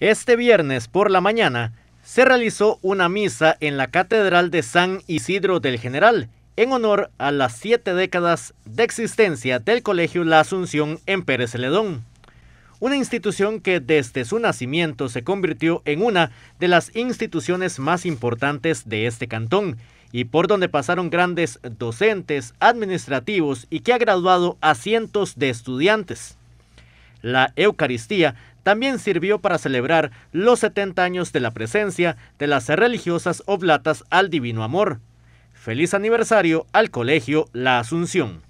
Este viernes por la mañana se realizó una misa en la Catedral de San Isidro del General en honor a las siete décadas de existencia del Colegio La Asunción en Pérez Celedón, una institución que desde su nacimiento se convirtió en una de las instituciones más importantes de este cantón y por donde pasaron grandes docentes, administrativos y que ha graduado a cientos de estudiantes. La Eucaristía también sirvió para celebrar los 70 años de la presencia de las religiosas oblatas al Divino Amor. Feliz aniversario al Colegio La Asunción.